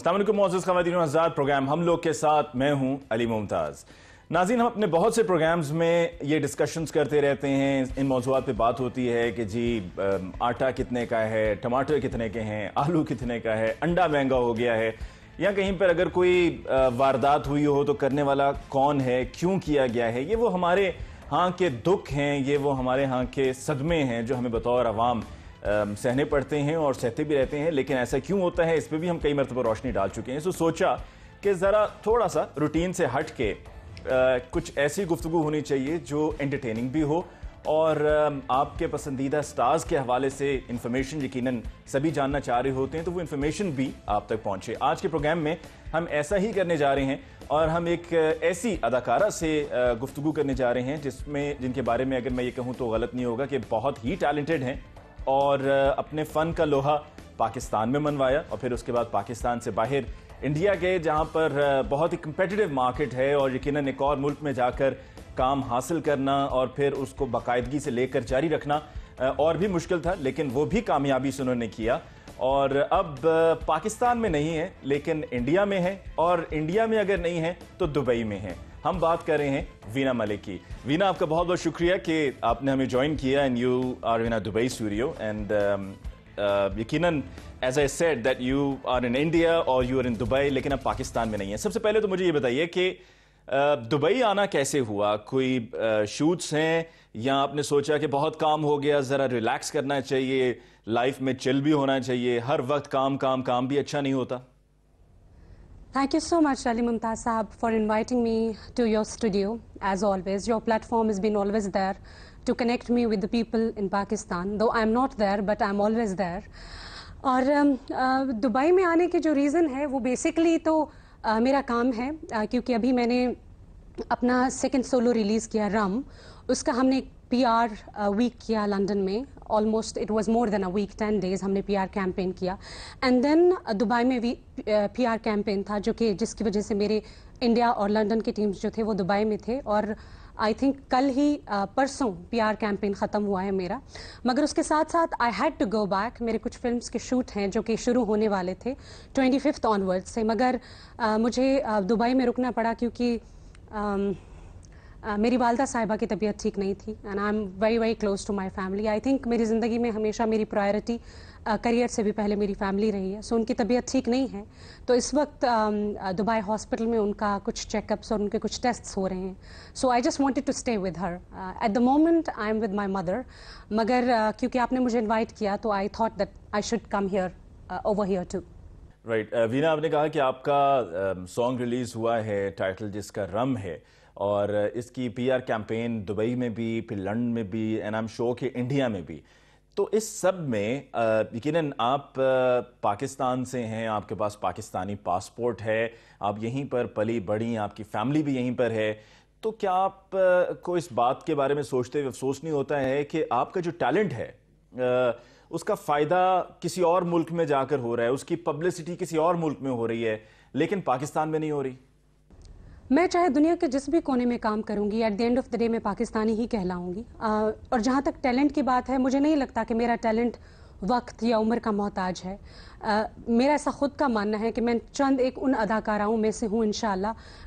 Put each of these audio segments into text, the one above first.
असलम मोजिज़ खातिन हज़ार प्रोग्राम हम लोग के साथ मैं हूँ अली मुमताज़ नाजीन हम अपने बहुत से प्रोग्राम्स में ये डिस्कशंस करते रहते हैं इन मौजूद पे बात होती है कि जी आटा कितने का है टमाटर कितने के हैं आलू कितने का है अंडा महंगा हो गया है या कहीं पर अगर कोई वारदात हुई हो तो करने वाला कौन है क्यों किया गया है ये वो हमारे हाँ के दुख हैं ये वो हमारे हाँ के सदमे हैं जो हमें बतौर आवाम सहने पड़ते हैं और सहते भी रहते हैं लेकिन ऐसा क्यों होता है इस पर भी हम कई मरतबा रोशनी डाल चुके हैं सो सोचा कि ज़रा थोड़ा सा रूटीन से हट के कुछ ऐसी गुफ्तु होनी चाहिए जो एंटरटेनिंग भी हो और आपके पसंदीदा स्टार्स के हवाले से इन्फॉर्मेशन यकीनन सभी जानना चाह रहे होते हैं तो वो इन्फॉर्मेशन भी आप तक पहुंचे आज के प्रोग्राम में हम ऐसा ही करने जा रहे हैं और हम एक ऐसी अदाकारा से गुफ्तु करने जा रहे हैं जिसमें जिनके बारे में अगर मैं ये कहूँ तो गलत नहीं होगा कि बहुत ही टैलेंटेड हैं और अपने फ़न का लोहा पाकिस्तान में मनवाया और फिर उसके बाद पाकिस्तान से बाहर इंडिया गए जहाँ पर बहुत ही कंपेटिटिव मार्केट है और यकीन एक और मुल्क में जाकर काम हासिल करना और फिर उसको बाकायदगी से लेकर जारी रखना और भी मुश्किल था लेकिन वो भी कामयाबी से उन्होंने किया और अब पाकिस्तान में नहीं है लेकिन इंडिया में है और इंडिया में अगर नहीं है तो दुबई में है हम बात कर रहे हैं वीना मलिक की वीना आपका बहुत बहुत शुक्रिया कि आपने हमें ज्वाइन किया and you are Veena Dubai studio and यकीन as I said that you are in India और यू आर इन दुबई लेकिन आप पाकिस्तान में नहीं है सबसे पहले तो मुझे ये बताइए कि दुबई uh, आना कैसे हुआ कोई शूट्स uh, हैं या आपने सोचा कि बहुत काम हो गया ज़रा रिलैक्स करना चाहिए लाइफ में चिल भी होना चाहिए हर वक्त काम काम काम भी अच्छा नहीं होता Thank you so much, Ali Mumtaz Sahab, for inviting me to your studio. As always, your platform has been always there to connect me with the people in Pakistan. Though I'm not there, but I'm always there. और um, uh, Dubai में आने के जो reason है वो basically तो uh, मेरा काम है uh, क्योंकि अभी मैंने अपना सेकंड सोलो रिलीज़ किया रम उसका हमने पीआर वीक uh, किया लंदन में almost it was more than a week ten days हमने पीआर कैंपेन किया एंड देन दुबई में भी पीआर uh, कैंपेन था जो कि जिसकी वजह से मेरे इंडिया और लंदन की टीम्स जो थे वो दुबई में थे और आई थिंक कल ही uh, परसों पीआर कैंपेन ख़त्म हुआ है मेरा मगर उसके साथ साथ I had to go back मेरे कुछ फिल्म्स के शूट हैं जो कि शुरू होने वाले थे ट्वेंटी फिफ्थ ऑनवर्ड से मगर uh, मुझे uh, दुबई में रुकना पड़ा क्योंकि um, मेरी वालदा साहिबा की तबीयत ठीक नहीं थी and I am very very close to my family I think मेरी ज़िंदगी में हमेशा मेरी प्रायोरिटी करियर से भी पहले मेरी फैमिली रही है सो so, उनकी तबीयत ठीक नहीं है तो इस वक्त दुबई हॉस्पिटल में उनका कुछ चेकअप्स और उनके कुछ टेस्ट हो रहे हैं so I just wanted to stay with her at the moment I am with my mother मगर क्योंकि आपने मुझे इन्वाइट किया तो I thought that I should come here over here too right Veena आपने कहा कि आपका सॉन्ग uh, रिलीज़ हुआ है टाइटल जिसका रम है uh, और इसकी पीआर कैंपेन दुबई में भी फिर लंडन में भी एंड आई एम शो के इंडिया में भी तो इस सब में यकीन आप पाकिस्तान से हैं आपके पास पाकिस्तानी पासपोर्ट है आप यहीं पर पली बड़ी आपकी फैमिली भी यहीं पर है तो क्या आप को इस बात के बारे में सोचते हुए अफसोस नहीं होता है कि आपका जो टैलेंट है उसका फ़ायदा किसी और मुल्क में जाकर हो रहा है उसकी पब्लिसिटी किसी और मुल्क में हो रही है लेकिन पाकिस्तान में नहीं हो रही मैं चाहे दुनिया के जिस भी कोने में काम करूंगी at the end of the day मैं पाकिस्तानी ही कहलाऊंगी और जहाँ तक टैलेंट की बात है मुझे नहीं लगता कि मेरा टैलेंट वक्त या उम्र का मोहताज है आ, मेरा ऐसा ख़ुद का मानना है कि मैं चंद एक उन अदाकाराओं में से हूँ इन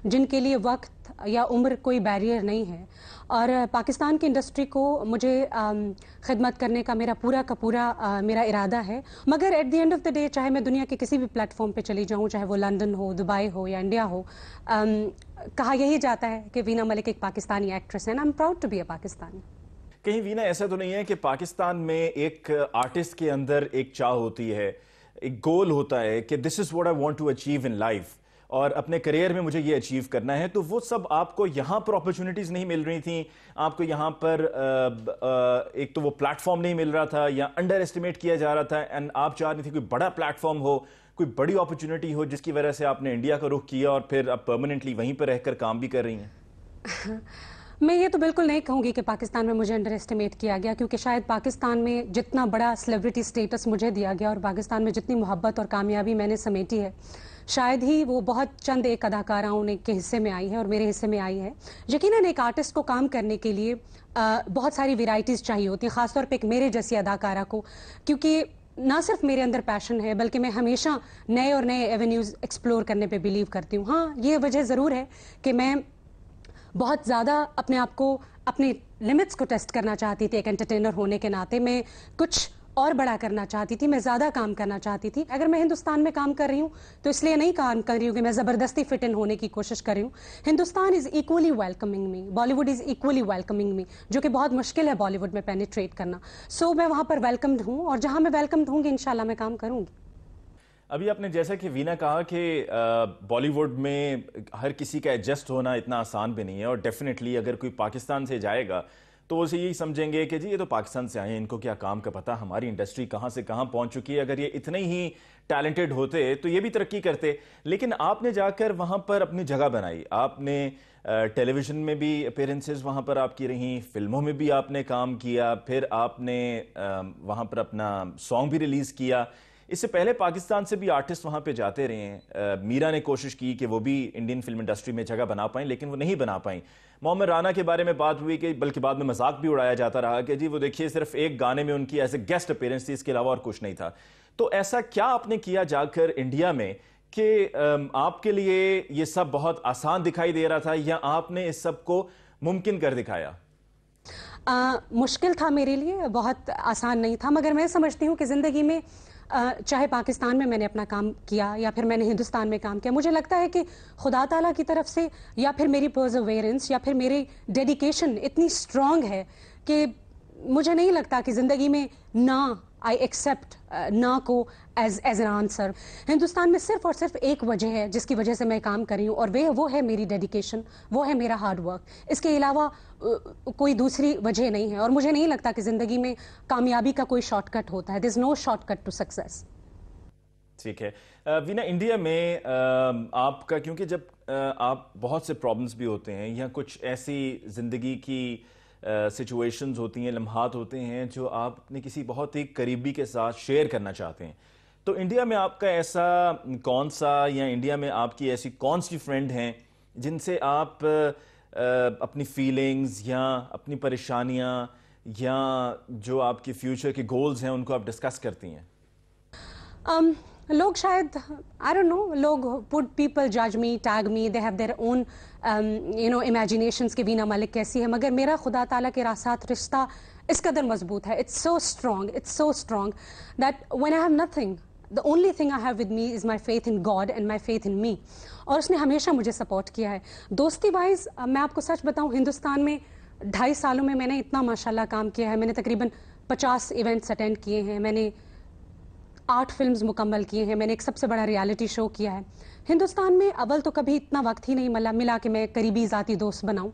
जिनके लिए वक्त या उम्र कोई बैरियर नहीं है और पाकिस्तान की इंडस्ट्री को मुझे खिदमत करने का मेरा पूरा का पूरा आ, मेरा इरादा है मगर at the end of the day चाहे मैं दुनिया के किसी भी प्लेटफॉर्म पे चली जाऊँ चाहे वो लंदन हो दुबई हो या इंडिया हो आ, कहा यही जाता है कि वीना मलिक एक पाकिस्तानी एक्ट्रेस है and I am proud to be a Pakistani कहीं वीना ऐसा तो नहीं है कि पाकिस्तान में एक आर्टिस्ट के अंदर एक चाह होती है एक गोल होता है कि this is what I want to achieve in life और अपने करियर में मुझे ये अचीव करना है तो वो सब आपको यहाँ पर अपॉर्चुनिटीज़ नहीं मिल रही थी आपको यहाँ पर आ, आ, एक तो वो प्लेटफॉर्म नहीं मिल रहा था या अंडर एस्टिमेट किया जा रहा था एंड आप चाह रही थी कोई बड़ा प्लेटफॉर्म हो कोई बड़ी अपॉर्चुनिटी हो जिसकी वजह से आपने इंडिया का रुख किया और फिर आप परमानेंटली वहीं पर रहकर काम भी कर रही हैं मैं ये तो बिल्कुल नहीं कहूँगी कि पाकिस्तान में मुझे अंडर एस्टिमेट किया गया क्योंकि शायद पाकिस्तान में जितना बड़ा सेलिब्रिटी स्टेटस मुझे दिया गया और पाकिस्तान में जितनी मोहब्बत और कामयाबी मैंने समेटी है शायद ही वो बहुत चंद एक अदाकाराओं ने के हिस्से में आई है और मेरे हिस्से में आई है यकीनन एक आर्टिस्ट को काम करने के लिए आ, बहुत सारी वेराइटीज़ चाहिए होती हैं ख़ासतौर पर एक मेरे जैसी अदाकारा को क्योंकि ना सिर्फ मेरे अंदर पैशन है बल्कि मैं हमेशा नए और नए एवेन्यूज़ एक्सप्लोर करने पे बिलीव करती हूँ हाँ ये वजह ज़रूर है कि मैं बहुत ज़्यादा अपने आप को अपने लिमिट्स को टेस्ट करना चाहती थी एक एंटरटेनर होने के नाते मैं कुछ और बड़ा करना चाहती थी मैं ज़्यादा काम करना चाहती थी अगर मैं हिंदुस्तान में काम कर रही हूँ तो इसलिए नहीं काम कर रही हूँ कि मैं ज़बरदस्ती फिट इन होने की कोशिश कर रही हूँ Hindustan is equally welcoming me Bollywood is equally welcoming me जो कि बहुत मुश्किल है बॉलीवुड में पेनिट्रेट करना सो so, मैं वहाँ पर वेलकम्ड हूँ और जहाँ मैं वेलकम्ड हूँगी इन मैं काम करूँगी अभी आपने जैसा कि वीना कहा कि बॉलीवुड में हर किसी का एडजस्ट होना इतना आसान भी नहीं है और डेफिनेटली अगर कोई पाकिस्तान से जाएगा तो उसे यही समझेंगे कि जी ये तो पाकिस्तान से आए हैं इनको क्या काम का पता हमारी इंडस्ट्री कहाँ से कहाँ पहुँच चुकी है अगर ये इतने ही टैलेंटेड होते तो ये भी तरक्की करते लेकिन आपने जाकर वहाँ पर अपनी जगह बनाई आपने टेलीविज़न में भी अपेरेंसेज वहाँ पर आपकी रहीं फिल्मों में भी आपने काम किया फिर आपने वहाँ पर अपना सॉन्ग भी रिलीज़ किया इससे पहले पाकिस्तान से भी आर्टिस्ट वहां पे जाते रहे हैं मीरा ने कोशिश की कि वो भी इंडियन फिल्म इंडस्ट्री में जगह बना पाएं लेकिन वो नहीं बना पाएँ मोहम्मद राना के बारे में बात हुई कि बल्कि बाद में मजाक भी उड़ाया जाता रहा कि जी वो देखिए सिर्फ एक गाने में उनकी एज ए गेस्ट अपेयरेंस थी इसके अलावा और कुछ नहीं था तो ऐसा क्या आपने किया जाकर इंडिया में कि आपके लिए ये सब बहुत आसान दिखाई दे रहा था या आपने इस सब को मुमकिन कर दिखाया आ, मुश्किल था मेरे लिए बहुत आसान नहीं था मगर मैं समझती हूँ कि ज़िंदगी में चाहे पाकिस्तान में मैंने अपना काम किया या फिर मैंने हिंदुस्तान में काम किया मुझे लगता है कि खुदा ताला की तरफ से या फिर मेरी पर्जवेरेंस या फिर मेरी डेडिकेशन इतनी स्ट्रांग है कि मुझे नहीं लगता कि ज़िंदगी में ना आई एक्सेप्ट ना को as as an answer Hindustan में सिर्फ और सिर्फ एक वजह है जिसकी वजह से मैं काम कर रही हूँ और वे वो है मेरी डेडिकेशन वो है मेरा हार्ड वर्क इसके अलावा कोई दूसरी वजह नहीं है और मुझे नहीं लगता कि ज़िंदगी में कामयाबी का कोई शॉर्टकट होता है this no shortcut to success ठीक है वीना इंडिया में आपका क्योंकि जब आप बहुत से प्रॉब्लम्स भी होते हैं या कुछ ऐसी ज़िंदगी की सिचुएशंस होती हैं लम्हात होते हैं जो आप अपने किसी बहुत ही करीबी के साथ शेयर करना चाहते हैं तो इंडिया में आपका ऐसा कौन सा या इंडिया में आपकी ऐसी कौन सी फ्रेंड हैं जिनसे आप आ, अपनी फीलिंग्स या अपनी परेशानियाँ या जो आपके फ्यूचर के गोल्स हैं उनको आप डिस्कस करती हैं um, लोग शायद आई डोंट नो लोग पुट पीपल जज me tag me they have their own you know imaginations के बीना मलिक कैसी है मगर मेरा खुदा ताला के रास्त रिश्ता इस कदर मजबूत है it's so strong it's so strong that one I have nothing the only thing I have with me is my faith in God and my faith in me और उसने हमेशा मुझे सपोर्ट किया है दोस्ती वाइज मैं आपको सच बताऊँ हिंदुस्तान में ढाई सालों में मैंने इतना माशाल्लाह काम किया है मैंने तकरीबन पचास इवेंट्स अटेंड किए हैं मैंने आठ फिल्म्स मुकम्मल किए हैं मैंने एक सबसे बड़ा रियलिटी शो किया है हिंदुस्तान में अव्वल तो कभी इतना वक्त ही नहीं मिला मिला कि मैं करीबी ज़ाती दोस्त बनाऊं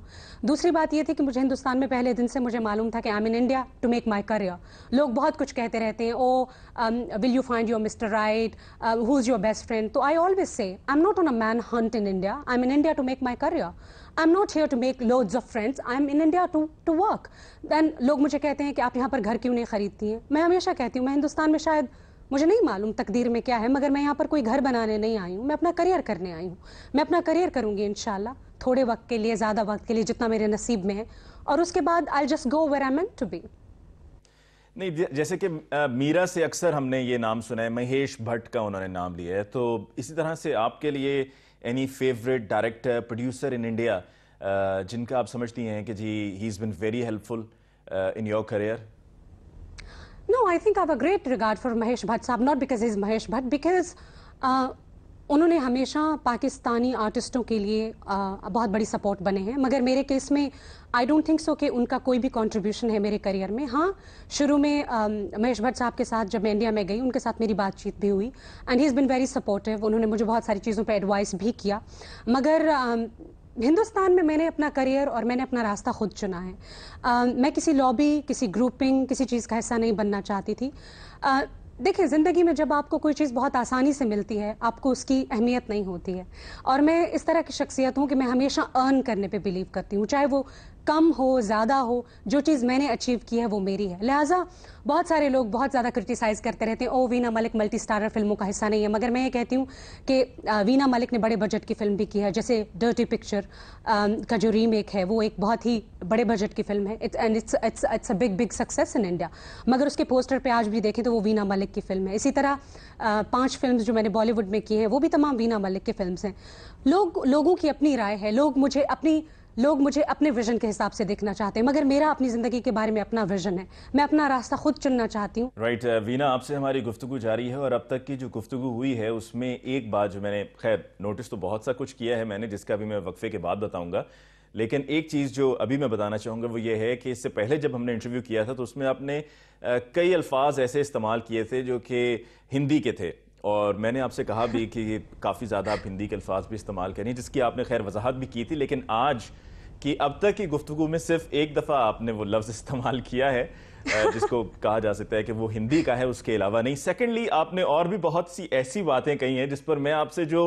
दूसरी बात यह थी कि मुझे हिंदुस्तान में पहले दिन से मुझे मालूम था कि I am in India to make my career लोग बहुत कुछ कहते रहते हैं oh will you find your mister right who is your best friend तो I always say I am not on a man hunt in India I am in India to make my career I am not here to make loads of friends I am in India to to work then लोग मुझे कहते हैं कि आप यहाँ पर घर क्यों नहीं खरीदती हैं मैं हमेशा कहती हूँ मैं हिंदुस्तान में शायद मुझे नहीं मालूम तकदीर में क्या है मगर मैं यहाँ पर कोई घर बनाने नहीं आई हूँ मैं अपना करियर करने आई हूँ मैं अपना करियर करूँगी इन थोड़े वक्त के लिए ज़्यादा वक्त के लिए जितना मेरे नसीब में है और उसके बाद I just go where I meant to be नहीं जैसे कि मीरा से अक्सर हमने ये नाम सुना है महेश भट्ट का उन्होंने नाम लिया है तो इसी तरह से आपके लिए any favourite director producer in India जिनका आप समझती हैं कि जी he is been very helpful in your career no I think I a great regard for Mahesh Bhatt sahab not because is Mahesh Bhatt because उन्होंने हमेशा पाकिस्तानी आर्टिस्टों के लिए आ, uh, बहुत बड़ी सपोर्ट बने हैं मगर मेरे केस में आई डोंट थिंक सो कि उनका कोई भी कंट्रीब्यूशन है मेरे करियर में हाँ शुरू में महेश भट्ट साहब के साथ जब मैं इंडिया में गई उनके साथ मेरी बातचीत भी हुई and he is been very supportive उन्होंने मुझे बहुत सारी चीज़ों पर एडवाइस भी किया मगर um, हिंदुस्तान में मैंने अपना करियर और मैंने अपना रास्ता खुद चुना है आ, मैं किसी लॉबी किसी ग्रुपिंग किसी चीज़ का हिस्सा नहीं बनना चाहती थी देखिए ज़िंदगी में जब आपको कोई चीज़ बहुत आसानी से मिलती है आपको उसकी अहमियत नहीं होती है और मैं इस तरह की शख्सियत हूँ कि मैं हमेशा अर्न करने पे बिलीव करती हूँ चाहे वो कम हो ज़्यादा हो जो चीज़ मैंने अचीव की है वो मेरी है लिहाजा बहुत सारे लोग बहुत ज़्यादा क्रिटिसाइज़ करते रहते हैं oh Veena Malik multi starrer फिल्मों का हिस्सा नहीं है मगर मैं ये कहती हूँ कि वीना मलिक ने बड़े बजट की फिल्म भी की है जैसे डर्टी पिक्चर का जो रीमेक है वो एक बहुत ही बड़े बजट की फिल्म है it's and it's it's it's a big big success in India मगर उसके पोस्टर पर आज भी देखें तो वो वीना मलिक की फिल्म है इसी तरह पाँच फिल्म जो मैंने बॉलीवुड में की हैं वो भी तमाम वीना मलिक की फिल्म हैं लोग लोगों की अपनी राय है लोग मुझे अपनी लोग मुझे अपने विजन के हिसाब से देखना चाहते हैं मगर मेरा अपनी ज़िंदगी के बारे में अपना विजन है मैं अपना रास्ता खुद चुनना चाहती हूँ राइट right, uh, वीना आपसे हमारी गुफ्तु जारी है और अब तक की जो गुफ्तु हुई है उसमें एक बात जो मैंने खैर नोटिस तो बहुत सा कुछ किया है मैंने जिसका भी मैं वक्फे के बाद बताऊँगा लेकिन एक चीज़ जो अभी मैं बताना चाहूँगा वो ये है कि इससे पहले जब हमने इंटरव्यू किया था तो उसमें आपने uh, कई अल्फाज ऐसे इस्तेमाल किए थे जो कि हिंदी के थे और मैंने आपसे कहा भी कि काफ़ी ज़्यादा आप हिंदी के अल्फाज भी इस्तेमाल करें जिसकी आपने खैर वजाहत भी की थी लेकिन आज कि अब तक की गुफ्तु में सिर्फ एक दफ़ा आपने वो लफ्ज़ इस्तेमाल किया है जिसको कहा जा सकता है कि वो हिंदी का है उसके अलावा नहीं सेकेंडली आपने और भी बहुत सी ऐसी बातें कही हैं जिस पर मैं आपसे जो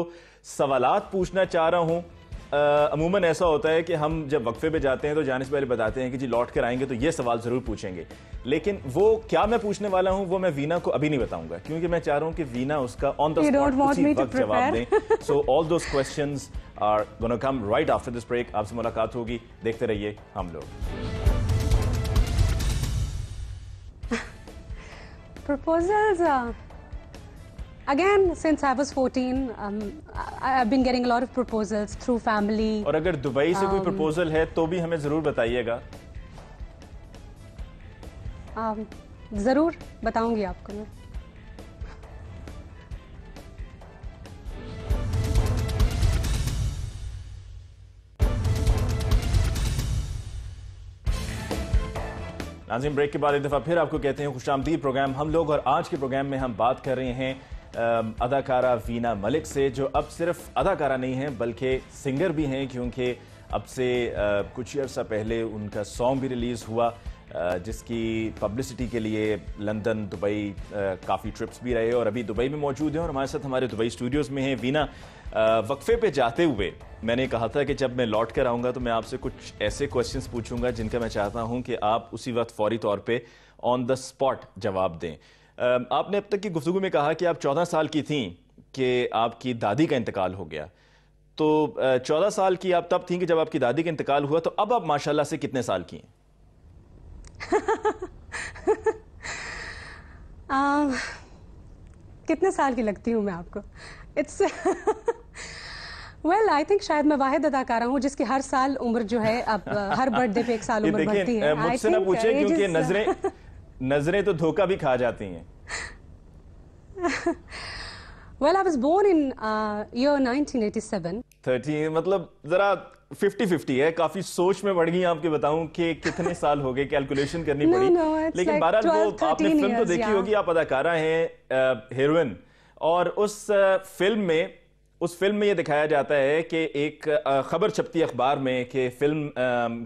सवालात पूछना चाह रहा हूँ अमूमन ऐसा होता है कि हम जब वक्फे पे जाते हैं तो जाने से पहले बताते हैं कि जी लौट कर आएंगे तो ये सवाल ज़रूर पूछेंगे लेकिन वो क्या मैं पूछने वाला हूँ वो मैं वीना को अभी नहीं बताऊंगा क्योंकि मैं चाह रहा हूँ कि वीना उसका ऑन द स्पॉट जवाब दें so all those question are gonna come right after this break आपसे मुलाकात होगी देखते रहिए हम लोग proposals are uh, again since I was 14, I have been getting a lot of proposals through family और अगर दुबई से um, कोई प्रपोजल है तो भी हमें ज़रूर बताइएगा um, ज़रूर बताऊंगी आपको मैं नाजिम ब्रेक के बाद एक दफ़ा फिर आपको कहते हैं खुश आमदी प्रोग्राम हम लोग और आज के प्रोग्राम में हम बात कर रहे हैं अदाकारा वीना मलिक से जो अब सिर्फ अदाकारा नहीं हैं बल्कि सिंगर भी हैं क्योंकि अब से कुछ ही अर्सा पहले उनका सॉन्ग भी रिलीज़ हुआ जिसकी पब्लिसिटी के लिए लंदन दुबई काफ़ी ट्रिप्स भी रहे और अभी दुबई में मौजूद हैं और हमारे साथ हमारे दुबई स्टूडियोज़ में हैं वीना वक्फे पे जाते हुए मैंने कहा था कि जब मैं लौट कर आऊँगा तो मैं आपसे कुछ ऐसे क्वेश्चंस पूछूंगा जिनका मैं चाहता हूँ कि आप उसी वक्त फौरी तौर पर ऑन द स्पॉट जवाब दें आपने अब तक की गुफ्तु में कहा कि आप चौदह साल की थी कि आपकी दादी का इंतकाल हो गया तो चौदह साल की आप तब थी कि जब आपकी दादी का इंतकाल हुआ तो अब आप माशाल्लाह से कितने साल की हैं आ, कितने साल की लगती हूँ मैं आपको इट्स वेल आई थिंक शायद मैं वाहिद अदाकारा हूँ जिसकी हर साल उम्र जो है अब हर बर्थडे पे एक साल उम्र बढ़ती है मुझसे ना पूछे uh, क्योंकि uh, नजरें नजरें तो धोखा भी खा जाती हैं well, I was born in uh, year 1987. 13 मतलब जरा 50-50 है काफी सोच में बढ़ गई आपके बताऊं कि कितने साल हो गए कैलकुलेशन करनी no, पड़ी no, लेकिन like बहरहाल वो आपने फिल्म तो देखी yeah. होगी आप अदाकारा हैं हीरोइन और उस फिल्म में उस फिल्म में ये दिखाया जाता है कि एक खबर छपती अखबार में कि फिल्म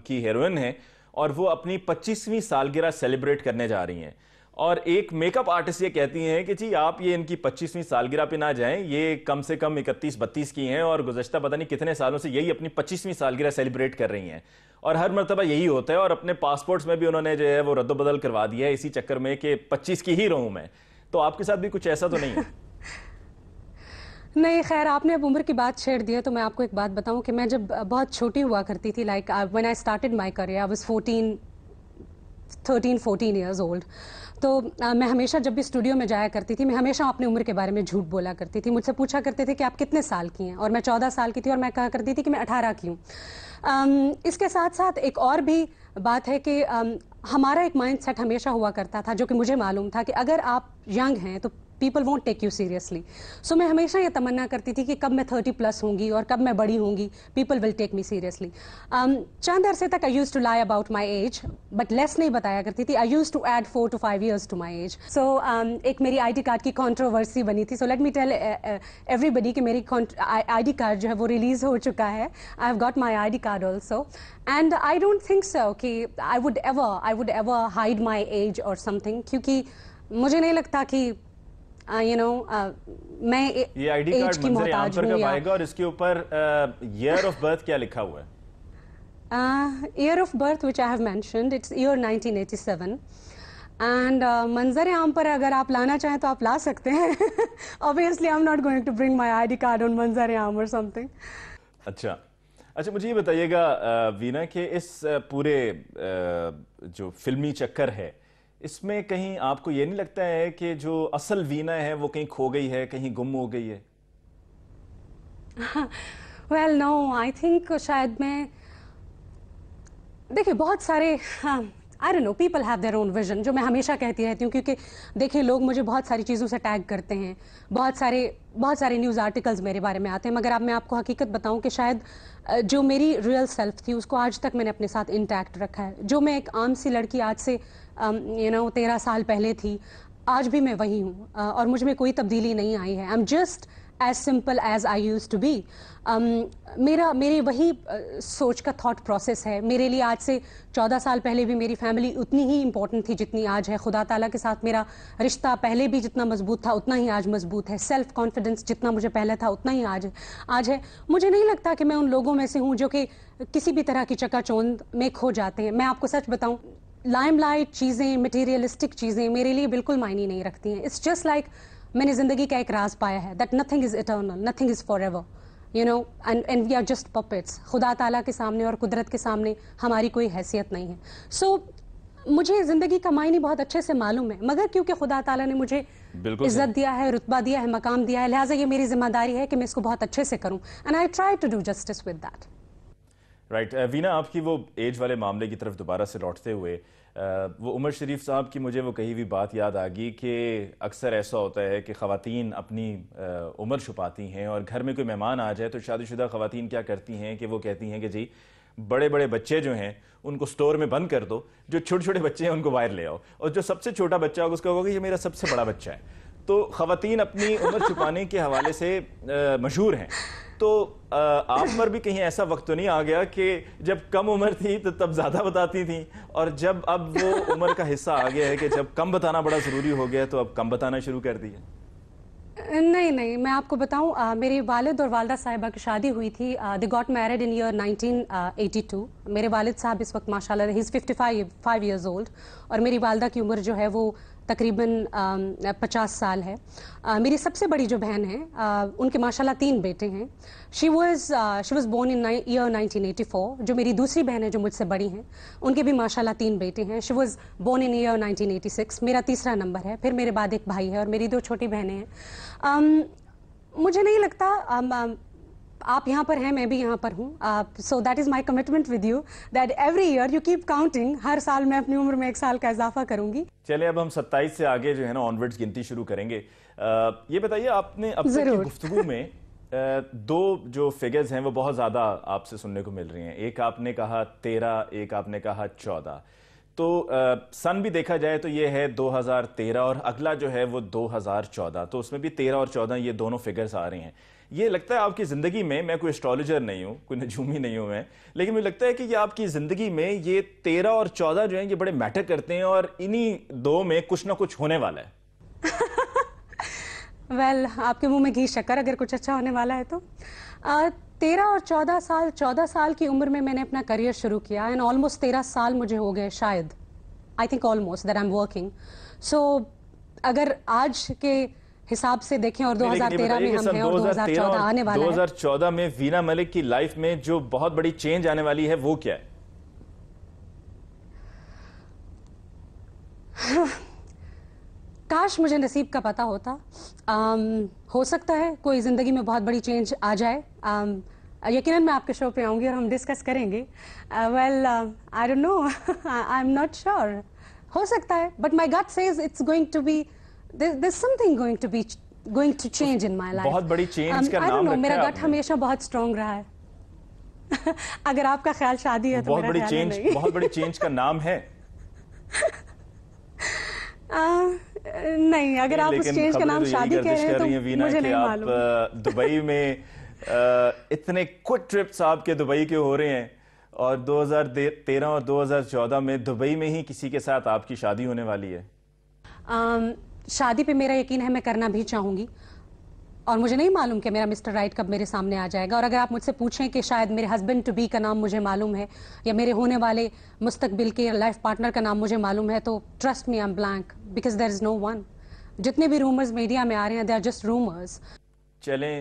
की हीरोइन है और वो अपनी 25वीं सालगिरह सेलिब्रेट करने जा रही हैं और एक मेकअप आर्टिस्ट ये कहती हैं कि जी आप ये इनकी 25वीं सालगिरह पे ना जाएं ये कम से कम 31 बत्तीस की हैं और गुजशत पता नहीं कितने सालों से यही अपनी 25वीं सालगिरह सेलिब्रेट कर रही हैं और हर मरतबा यही होता है और अपने पासपोर्ट्स में भी उन्होंने जो है वो रद्दबदल करवा दिया है इसी चक्कर में कि पच्चीस की ही रहूँ मैं तो आपके साथ भी कुछ ऐसा तो नहीं है नहीं खैर आपने अब उम्र की बात छेड़ दी है तो मैं आपको एक बात बताऊं कि मैं जब बहुत छोटी हुआ करती थी like when I started my career I was 14 13 14 years old तो आ, मैं हमेशा जब भी स्टूडियो में जाया करती थी मैं हमेशा अपनी उम्र के बारे में झूठ बोला करती थी मुझसे पूछा करते थे कि आप कितने साल की हैं और मैं चौदह साल की थी और मैं कहा करती थी कि मैं अठारह की हूँ इसके साथ साथ एक और भी बात है कि हमारा एक माइंड सेट हमेशा हुआ करता था जो कि मुझे मालूम था कि अगर आप यंग हैं तो people won't take you seriously so मैं हमेशा ये तमन्ना करती थी कि कब मैं थर्टी प्लस होंगी और कब मैं बड़ी होंगी people will take me seriously चंद अरसे तक I used to lie about my age but less नहीं बताया करती थी I used to add four to five years to my age so एक मेरी आई डी कार्ड की कॉन्ट्रोवर्सी बनी थी so let me tell everybody कि मेरी आई डी कार्ड जो है वो रिलीज़ हो चुका है I have got my I D card also and I don't think so कि I would ever I would ever hide my age और समथिंग क्योंकि मुझे नहीं लगता कि यू uh, नो uh, मैं ए, ये आईडी कार्ड मंजर आमतौर कब आएगा और इसके ऊपर ईयर ऑफ बर्थ क्या लिखा हुआ है year of birth which I have mentioned it's year 1987 and मंजर आम पर अगर आप लाना चाहें तो आप ला सकते हैं obviously I am not going to bring my ID card on मंजर आम और समथिंग अच्छा अच्छा मुझे ये बताइएगा uh, वीना के इस पूरे जो फिल्मी चक्कर है इसमें कहीं आपको ये नहीं लगता है कि जो असल वीना है वो कहीं खो गई है कहीं गुम हो गई है वेल नो आई थिंक शायद मैं देखिए बहुत सारे हाँ, I don't know people have their own vision जो मैं हमेशा कहती रहती हूँ क्योंकि देखिए लोग मुझे बहुत सारी चीज़ों से टैग करते हैं बहुत सारे बहुत सारे न्यूज़ आर्टिकल्स मेरे बारे में आते हैं मगर अब मैं आपको हकीकत बताऊँ कि शायद जो मेरी रियल सेल्फ थी उसको आज तक मैंने अपने साथ इंटैक्ट रखा है जो मैं एक आम सी लड़की आज से यू नो तेरह साल पहले थी आज भी मैं वही हूँ और मुझ में कोई तब्दीली नहीं आई है I am just as simple as I used to be मेरा मेरे वही uh, सोच का थॉट प्रोसेस है मेरे लिए आज से चौदह साल पहले भी मेरी फैमिली उतनी ही इम्पोर्टेंट थी जितनी आज है खुदा ताला के साथ मेरा रिश्ता पहले भी जितना मजबूत था उतना ही आज मजबूत है सेल्फ कॉन्फिडेंस जितना मुझे पहले था उतना ही आज आज है मुझे नहीं लगता कि मैं उन लोगों में से हूँ जो कि किसी भी तरह की चकाचौंद में खो जाते हैं मैं आपको सच बताऊँ लाइम लाइट चीज़ें मटेरियलिस्टिक चीज़ें मेरे लिए बिल्कुल मायने नहीं रखती हैं इट्स जस्ट लाइक like, मैंने ज़िंदगी का एक राज पाया है that nothing is eternal nothing is forever you know and and we are just puppets खुदा ताला के सामने और कुदरत के सामने हमारी कोई हैसियत नहीं है सो so, मुझे ज़िंदगी का मायने बहुत अच्छे से मालूम है मगर क्योंकि खुदा ताला ने मुझे इज्जत दिया है रुतबा दिया है मकाम दिया है लिहाजा ये मेरी जिम्मेदारी है कि मैं इसको बहुत अच्छे से करूँ and I try to do justice with that right right. Uh, Veena आपकी वो एज वाले मामले की तरफ दोबारा से लौटते हुए uh, वो उमर शरीफ साहब की मुझे वो कही हुई बात याद आ गई कि अक्सर ऐसा होता है कि ख़वातीन अपनी uh, उम्र छुपाती हैं और घर में कोई मेहमान आ जाए तो शादीशुदा खवतिन क्या करती हैं कि वो कहती हैं कि जी बड़े बड़े बच्चे जो हैं उनको स्टोर में बंद कर दो जो छोटे छोड़ छोटे बच्चे हैं उनको बाहर ले आओ और जो सबसे छोटा बच्चा होगा उसका होगा कि ये मेरा सबसे बड़ा बच्चा है तो खातन अपनी उम्र छुपाने के हवाले से मशहूर हैं तो आप पर भी कहीं ऐसा वक्त तो नहीं आ गया कि जब कम उम्र थी तो तब ज़्यादा बताती थी और जब अब वो उम्र का हिस्सा आ गया है कि जब कम बताना बड़ा ज़रूरी हो गया तो अब कम बताना शुरू कर दिया नहीं नहीं मैं आपको बताऊं मेरे वालिद और वालदा साहिबा की शादी हुई थी they got married in year 1982 मेरे वालिद साहब इस वक्त माशाल्लाह he is 55 five years old और मेरी वालदा की उम्र जो है वो तकरीबन पचास साल है आ, मेरी सबसे बड़ी जो बहन है आ, उनके माशाल्लाह तीन बेटे हैं she was she was born in year 1984 जो मेरी दूसरी बहन है जो मुझसे बड़ी हैं उनके भी माशाल्लाह तीन बेटे हैं she was born in year 1986 मेरा तीसरा नंबर है फिर मेरे बाद एक भाई है और मेरी दो छोटी बहनें हैं मुझे नहीं लगता आप यहाँ पर हैं मैं भी यहाँ पर हूँ so that is my commitment with you that every year you keep counting हर साल मैं अपनी उम्र में एक साल का इजाफा करूंगी चले अब हम 27 से आगे जो है ना ऑनवर्ड्स गिनती शुरू करेंगे आ, ये बताइए आपने अपनी गुफ्तु में दो जो फिगर्स हैं वो बहुत ज़्यादा आपसे सुनने को मिल रही हैं एक आपने कहा तेरह एक आपने कहा चौदह तो आ, सन भी देखा जाए तो ये है 2013 और अगला जो है वो 2014 तो उसमें भी 13 और 14 ये दोनों फिगर्स आ रही हैं ये लगता है आपकी ज़िंदगी में मैं कोई एस्ट्रोलॉजर नहीं हूँ कोई नजूमी नहीं हूँ मैं लेकिन मुझे लगता है कि ये आपकी ज़िंदगी में ये तेरह और चौदह जो हैं ये बड़े मैटर करते हैं और इन्हीं दो में कुछ ना कुछ होने वाला है वेल well, आपके मुंह में घी शक्कर अगर कुछ अच्छा होने वाला है तो तेरह और चौदह साल चौदह साल की उम्र में मैंने अपना करियर शुरू किया एंड ऑलमोस्ट तेरह साल मुझे हो गए शायद I think almost that I am working so अगर आज के हिसाब से देखें और 2013 में हम हैं और 2014 आने वाला 2014 में वीना मलिक की लाइफ में जो बहुत बड़ी चेंज आने वाली है वो क्या है काश मुझे नसीब का पता होता आम, हो सकता है कोई ज़िंदगी में बहुत बड़ी चेंज आ जाए आम, यकीनन मैं आपके शो पे आऊंगी और हम डिस्कस करेंगे well I don't know I am not sure हो सकता है but my gut says it's going to be there, there's something going to be going to change in my life बहुत बड़ी चेंज um, का नाम know, मेरा गट हमेशा बहुत स्ट्रांग रहा है अगर आपका ख्याल शादी है तो बहुत बड़ी चेंज बहुत बड़ी चेंज का नाम है नहीं अगर आप उस चेंज का नाम तो शादी कह रहे हैं तो मुझे नहीं मालूम आप दुबई में इतने कुछ ट्रिप्स आपके दुबई के हो रहे हैं और 2013 और 2014 में दुबई में ही किसी के साथ आपकी शादी होने वाली है um, शादी पे मेरा यकीन है मैं करना भी चाहूंगी और मुझे नहीं मालूम कि मेरा मिस्टर राइट कब मेरे सामने आ जाएगा और अगर आप मुझसे पूछें कि शायद मेरे हस्बैंड टू बी का नाम मुझे मालूम है या मेरे होने वाले मुस्तकबिल के लाइफ पार्टनर का नाम मुझे मालूम है तो trust me I am blank because there is no one जितने भी रूमर्स मीडिया में आ रहे हैं दे आर जस्ट रूमर्स चले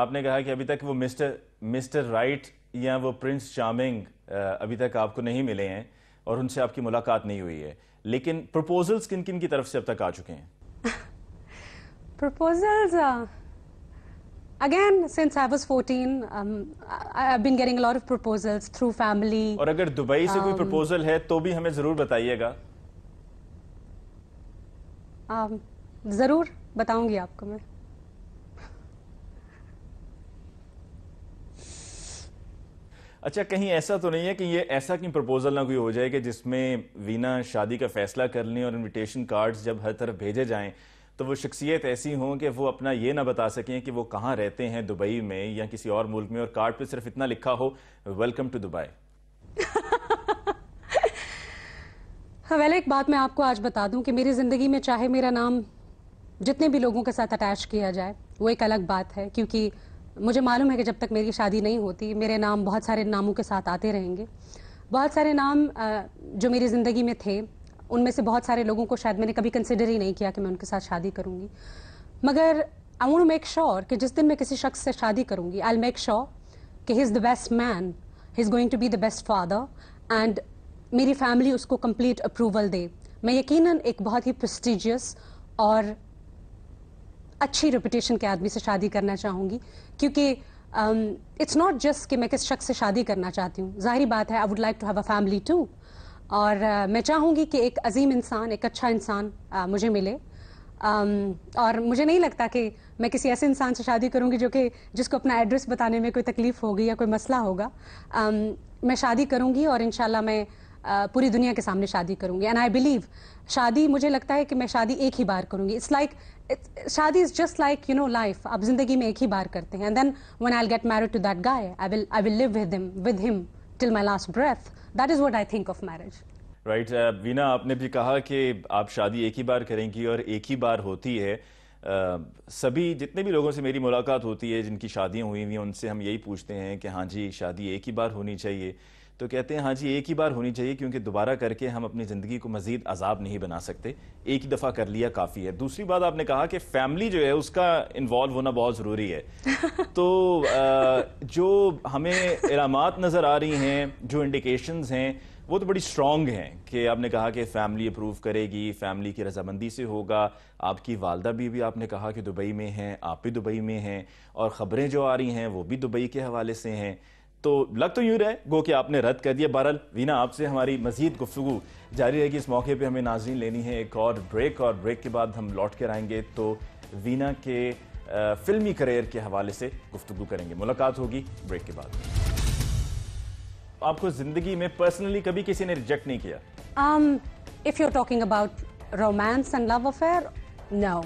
आपने कहा कि अभी तक वो मिस्टर मिस्टर राइट या वो प्रिंस चार्मिंग अभी तक आपको नहीं मिले हैं और उनसे आपकी मुलाकात नहीं हुई है लेकिन प्रपोजल्स किन किन की तरफ से अब तक आ चुके हैं Proposals, uh, again, since I was 14, um, I, I've been getting a lot of proposals through family. aur agar dubai se um, कोई proposal hai to bhi hame zarur बताइएगा um, zarur bataungi aapko main अच्छा कहीं ऐसा तो नहीं है कि ये ऐसा कि प्रपोजल ना कोई हो जाए कि जिसमें वीना शादी का फैसला कर लें और इनविटेशन कार्ड्स जब हर तरफ भेजे जाएं तो वो शख्सियत ऐसी हों कि वो अपना ये ना बता सकें कि वो कहाँ रहते हैं दुबई में या किसी और मुल्क में और कार्ड पे सिर्फ इतना लिखा हो वेलकम टू दुबई वेल एक बात मैं आपको आज बता दूं कि मेरी ज़िंदगी में चाहे मेरा नाम जितने भी लोगों के साथ अटैच किया जाए वो एक अलग बात है क्योंकि मुझे मालूम है कि जब तक मेरी शादी नहीं होती मेरे नाम बहुत सारे नामों के साथ आते रहेंगे बहुत सारे नाम जो मेरी ज़िंदगी में थे उनमें से बहुत सारे लोगों को शायद मैंने कभी कंसिडर ही नहीं किया कि मैं उनके साथ शादी करूँगी मगर आई वॉन्ट मेक श्योर कि जिस दिन मैं किसी शख्स से शादी करूँगी आई मेक श्योर कि he is the best man he is going to be the best father and मेरी फैमिली उसको कंप्लीट अप्रूवल दे मैं यकीनन एक बहुत ही प्रेस्टिजियस और अच्छी रिपीटेशन के आदमी से शादी करना चाहूँगी क्योंकि इट्स नॉट जस्ट कि मैं किस शख्स से शादी करना चाहती हूँ जाहिर बात है I would like to have a family too और आ, मैं चाहूँगी कि एक अजीम इंसान एक अच्छा इंसान मुझे मिले आम, और मुझे नहीं लगता कि मैं किसी ऐसे इंसान से शादी करूँगी जो कि जिसको अपना एड्रेस बताने में कोई तकलीफ़ होगी या कोई मसला होगा आम, मैं शादी करूँगी और इन मैं पूरी दुनिया के सामने शादी करूंगी एंड आई बिलीव शादी मुझे लगता है कि मैं शादी एक ही बार करूँगी इट्स लाइक शादी is just like you know life आप ज़िंदगी में एक ही बार करते हैं and then when I get married to that guy I will I will live with him with him till my last breath that is what I think of marriage right Veena आपने भी कहा कि आप शादी एक ही बार करेंगी और एक ही बार होती है आ, सभी जितने भी लोगों से मेरी मुलाकात होती है जिनकी शादियां हुई हुई हैं उनसे हम यही पूछते हैं कि हाँ जी शादी एक ही बार होनी चाहिए तो कहते हैं हाँ जी एक ही बार होनी चाहिए क्योंकि दोबारा करके हम अपनी ज़िंदगी को मज़ीद अजाब नहीं बना सकते एक ही दफ़ा कर लिया काफ़ी है दूसरी बात आपने कहा कि फैमिली जो है उसका इन्वॉल्व होना बहुत ज़रूरी है तो जो हमें इलामत नज़र आ रही हैं जो इंडिकेशंस हैं वो तो बड़ी स्ट्रॉन्ग हैं कि आपने कहा कि फैमिली अप्रूव करेगी फैमिली की रजामंदी से होगा आपकी वालदा भी भी आपने कहा कि दुबई में हैं आप भी दुबई में हैं और ख़बरें जो आ रही हैं वो भी दुबई के हवाले से हैं तो लग तो यूँ रहे गो कि आपने रद्द कर दिया बहरल वीना आपसे हमारी मजीद गुफ्तु जारी रहेगी इस मौके पर हमें नाजीन लेनी है एक और ब्रेक और ब्रेक के बाद हम लौट कर आएंगे तो वीना के फिल्मी करियर के हवाले से गुफ्तु करेंगे मुलाकात होगी ब्रेक के बाद आपको जिंदगी में पर्सनली कभी किसी ने रिजेक्ट नहीं किया if you are talking about romance and love affair no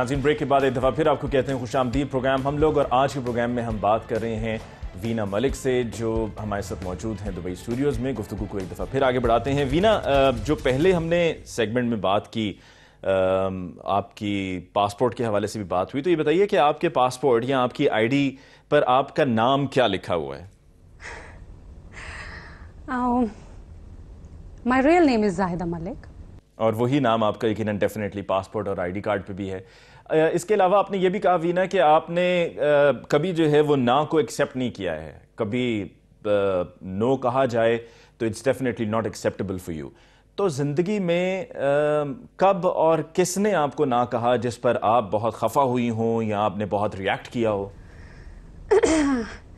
नाजीन ब्रेक के बाद एक दफ़ा फिर आपको कहते हैं खुश आमदीद प्रोग्राम हम लोग और आज के प्रोग्राम में हम बात कर रहे हैं वीना मलिक से जो हमारे साथ मौजूद हैं दुबई स्टूडियोज़ में गुफ्तु को एक दफ़ा फिर आगे बढ़ाते हैं वीना जो पहले हमने सेगमेंट में बात की आपकी पासपोर्ट के हवाले से भी बात हुई तो ये बताइए कि आपके पासपोर्ट या आपकी आईडी पर आपका नाम क्या लिखा हुआ है my real name is Zahida Malik और वही नाम आपका यकीन डेफिनेटली पासपोर्ट और आईडी कार्ड पे भी है इसके अलावा आपने ये भी कहा वीना कि आपने कभी जो है वो ना को एक्सेप्ट नहीं किया है कभी नो कहा जाए तो it's definitely not acceptable for you तो ज़िंदगी में कब और किसने आपको ना कहा जिस पर आप बहुत खफा हुई हों या आपने बहुत रिएक्ट किया हो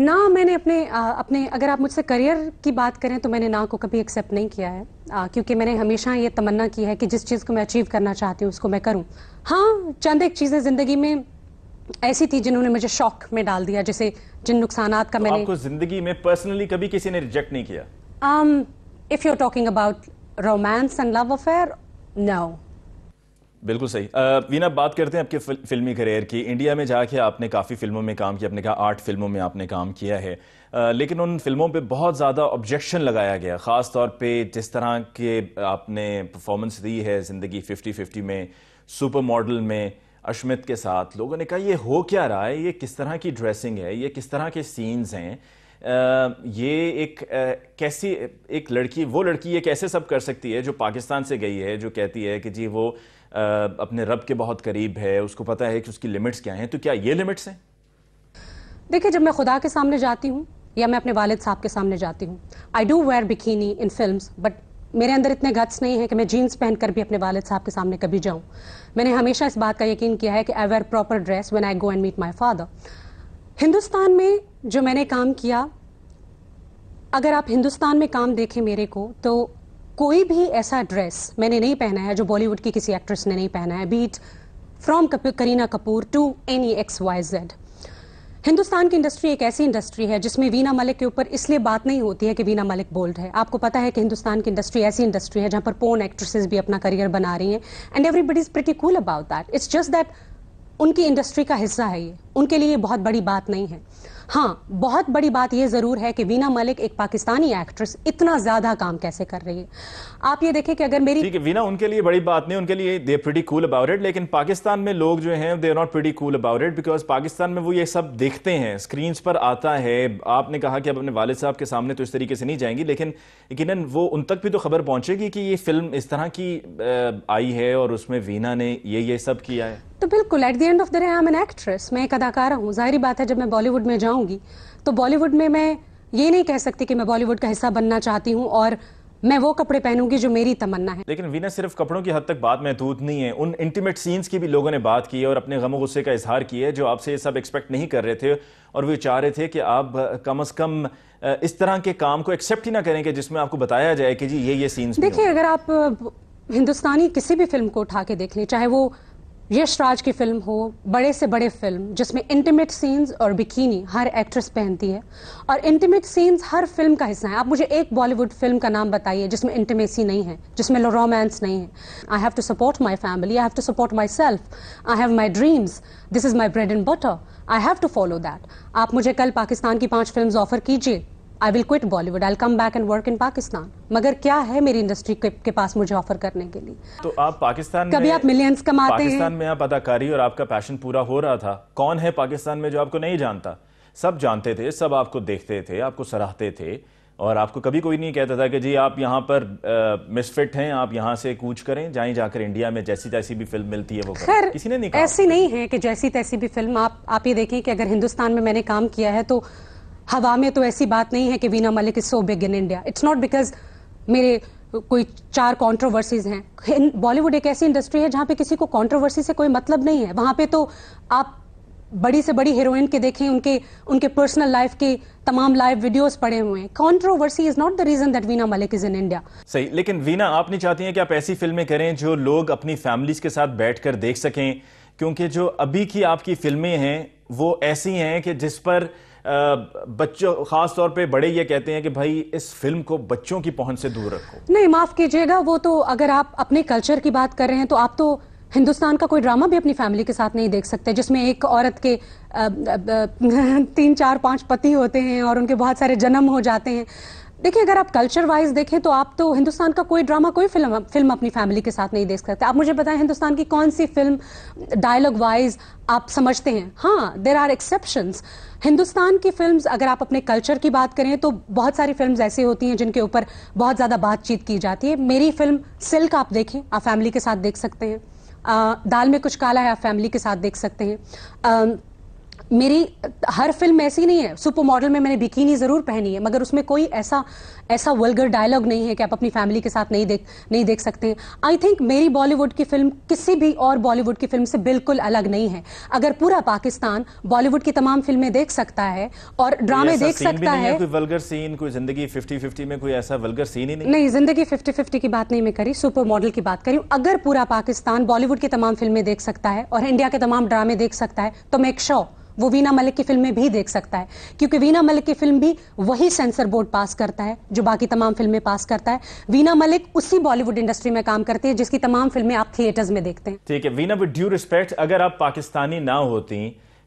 ना मैंने अपने आ, अपने अगर आप मुझसे करियर की बात करें तो मैंने ना को कभी एक्सेप्ट नहीं किया है आ, क्योंकि मैंने हमेशा ये तमन्ना की है कि जिस चीज़ को मैं अचीव करना चाहती हूँ उसको मैं करूँ हाँ चंद एक चीज़ें ज़िंदगी में ऐसी थी जिन्होंने मुझे शौक में डाल दिया जैसे जिन नुकसान का तो मैंने आपको ज़िंदगी में पर्सनली कभी किसी ने रिजेक्ट नहीं किया if you are talking about romance and love affair now बिल्कुल सही वीना बात करते हैं आपके फिल फिल्मी करियर की इंडिया में जाके आपने काफ़ी फिल्मों में काम किया आपने कहा आठ फिल्मों में आपने काम किया है आ, लेकिन उन फिल्मों पे बहुत ज़्यादा ऑब्जेक्शन लगाया गया ख़ास तौर पे जिस तरह के आपने परफॉर्मेंस दी है ज़िंदगी फिफ्टी फिफ्टी में सुपर मॉडल में अशमित के साथ लोगों ने कहा ये हो क्या रहा है ये किस तरह की ड्रेसिंग है ये किस तरह के सीन्स हैं आ, ये एक आ, कैसी एक लड़की वो लड़की ये कैसे सब कर सकती है जो पाकिस्तान से गई है जो कहती है कि जी वो अपने रब के बहुत करीब है उसको पता है कि उसकी लिमिट्स क्या हैं तो क्या ये लिमिट्स हैं देखिए जब मैं खुदा के सामने जाती हूँ या मैं अपने वालिद साहब के सामने जाती हूँ I do wear bikini in film but मेरे अंदर इतने गट्स नहीं है कि मैं जीन्स पहन कर भी अपने वालिद साहब के सामने कभी जाऊँ मैंने हमेशा इस बात का यकीन किया है कि I wear proper dress when I go and meet my father Hindustan में जो मैंने काम किया अगर आप हिंदुस्तान में काम देखें मेरे को तो कोई भी ऐसा ड्रेस मैंने नहीं पहना है जो बॉलीवुड की किसी एक्ट्रेस ने नहीं पहना है beat from Kareena Kapoor to any X Y Z Hindustan की इंडस्ट्री एक ऐसी इंडस्ट्री है जिसमें वीना मलिक के ऊपर इसलिए बात नहीं होती है कि वीना मलिक बोल्ड है आपको पता है कि हिंदुस्तान की इंडस्ट्री ऐसी इंडस्ट्री है जहां पर पोन एक्ट्रेसेस भी अपना करियर बना रही हैं and everybody is pretty cool about that it's just that उनकी इंडस्ट्री का हिस्सा है ये उनके लिए बहुत बड़ी बात नहीं है हाँ बहुत बड़ी बात यह ज़रूर है कि वीना मलिक एक पाकिस्तानी एक्ट्रेस इतना ज़्यादा काम कैसे कर रही है आप ये देखें कि अगर मेरी ठीक है वीना उनके लिए बड़ी बात नहीं उनके लिए they pretty cool about it लेकिन पाकिस्तान में लोग जो हैं they are not pretty cool about it because Pakistan में वो ये सब देखते हैं स्क्रीन पर आता है आपने कहा कि अब अपने वाले साहब के सामने तो इस तरीके से नहीं जाएंगी लेकिन यकीन वो उन तक भी तो खबर पहुंचेगी कि ये फिल्म इस तरह की आई है और उसमें वीना ने ये ये सब किया है तो बिल्कुल at the end of the day I am an actress मैं एक अदाकारा हूँ जाहिर बात है जब मैं बॉलीवुड में जाऊँगी तो बॉलीवुड में मैं ये नहीं कह सकती कि मैं बॉलीवुड का हिस्सा बनना चाहती हूँ और मैं वो कपड़े पहनूंगी जो मेरी तमन्ना है लेकिन वीना सिर्फ कपड़ों की हद तक बात महदूद नहीं है उन इंटीमेट सीन्स की भी लोगों ने बात की है और अपने गम गुस्से का इजहार किया है जो आपसे ये सब एक्सपेक्ट नहीं कर रहे थे और वो चाह रहे थे कि आप कम अज कम इस तरह के काम को एक्सेप्ट ही ना करें कि जिसमें आपको बताया जाए कि जी ये ये सीन्स देखिए अगर आप हिंदुस्तानी किसी भी फिल्म को उठा के देख लें चाहे वो यश राज की फिल्म हो बड़े से बड़े फिल्म जिसमें इंटीमेट सीन्स और बिकिनी हर एक्ट्रेस पहनती है और इंटीमेट सीन्स हर फिल्म का हिस्सा है आप मुझे एक बॉलीवुड फिल्म का नाम बताइए जिसमें इंटीमेसी नहीं है जिसमें रोमांस नहीं है I have to support my family I have to support myself I have my dreams this is my bread and butter I have to follow that आप मुझे कल पाकिस्तान की पाँच फिल्म ऑफर कीजिए I will quit Bollywood I come back and work in Pakistan मगर क्या है मेरी इंडस्ट्री के, के पास मुझे ऑफर करने के लिए तो आप पाकिस्तान कभी आप मिलियंस कमाते पाकिस्तान हैं पाकिस्तान में आप अदाकारी और आपका पैशन पूरा हो रहा था कौन है पाकिस्तान में जो आपको नहीं जानता सब जानते थे सब आपको देखते थे आपको सराहते थे और आपको कभी कोई नहीं कहता था कि जी आप यहाँ पर मिसफिट हैं आप यहाँ से कूच करें जाएं जाकर इंडिया में जैसी तैसी भी फिल्म मिलती है वो खैर किसी ने नहीं ऐसी नहीं है कि जैसी तैसी भी फिल्म आप आप ये देखें कि अगर हिंदुस्तान में मैंने काम किया है तो हवा में तो ऐसी बात नहीं है कि Veena Malik is so big in India it's not because मेरे कोई चार कॉन्ट्रोवर्सीज हैं बॉलीवुड एक ऐसी इंडस्ट्री है जहाँ पे किसी को कॉन्ट्रोवर्सी से कोई मतलब नहीं है वहाँ पे तो आप बड़ी से बड़ी हीरोइन के देखें उनके उनके पर्सनल लाइफ के तमाम लाइव वीडियोस पड़े हुए हैं controversy is not the reason that Veena Malik is in India सही लेकिन वीना आप नहीं चाहती हैं कि आप ऐसी फिल्में करें जो लोग अपनी फैमिलीज के साथ बैठकर देख सकें क्योंकि जो अभी की आपकी फिल्में हैं वो ऐसी हैं कि जिस पर बच्चों खास तौर पे बड़े ये कहते हैं कि भाई इस फिल्म को बच्चों की पहुंच से दूर रखो नहीं माफ कीजिएगा वो तो अगर आप अपने कल्चर की बात कर रहे हैं तो आप तो हिंदुस्तान का कोई ड्रामा भी अपनी फैमिली के साथ नहीं देख सकते जिसमें एक औरत के तीन चार पांच पति होते हैं और उनके बहुत सारे जन्म हो जाते हैं देखिए अगर आप कल्चर वाइज देखें तो आप तो हिंदुस्तान का कोई ड्रामा कोई फिल्म फिल्म अपनी फैमिली के साथ नहीं देख सकते आप मुझे बताएं हिंदुस्तान की कौन सी फिल्म डायलॉग वाइज आप समझते हैं हाँ देर आर एक्सेप्शन हिंदुस्तान की फिल्म अगर आप अपने कल्चर की बात करें तो बहुत सारी फिल्म ऐसी होती हैं जिनके ऊपर बहुत ज़्यादा बातचीत की जाती है मेरी फिल्म सिल्क आप देखें आप फैमिली के साथ देख सकते हैं आ, दाल में कुछ काला है आप फैमिली के साथ देख सकते हैं आ, मेरी हर फिल्म ऐसी नहीं है सुपर मॉडल में मैंने बिकीनी ज़रूर पहनी है मगर उसमें कोई ऐसा ऐसा वर्गर डायलॉग नहीं है कि आप अपनी फैमिली के साथ नहीं देख नहीं देख सकते आई थिंक मेरी बॉलीवुड की फिल्म किसी भी और बॉलीवुड की फिल्म से बिल्कुल अलग नहीं है अगर पूरा पाकिस्तान बॉलीवुड की तमाम फिल्में देख सकता है और ड्रामे देख सकता है कोई वल्गर सीन कोई जिंदगी फिफ्टी फिफ्टी में कोई ऐसा वल्गर सीन ही नहीं नहीं जिंदगी फिफ्टी फिफ्टी की बात नहीं मैं करी सुपर मॉडल की बात करी अगर पूरा पाकिस्तान बॉलीवुड की तमाम फिल्में देख सकता है और इंडिया के तमाम ड्रामे देख सकता है तो मेक श्योर वो वीना मलिक की फिल्में भी देख सकता है क्योंकि वीना मलिक की फिल्म भी वही सेंसर बोर्ड पास करता है जो बाकी तमाम फिल्में पास करता है वीना मलिक उसी बॉलीवुड इंडस्ट्री में काम करती है जिसकी तमाम फिल्में आप थिएटर्स में देखते हैं ठीक है वीना विद ड्यू रिस्पेक्ट अगर आप पाकिस्तानी ना होती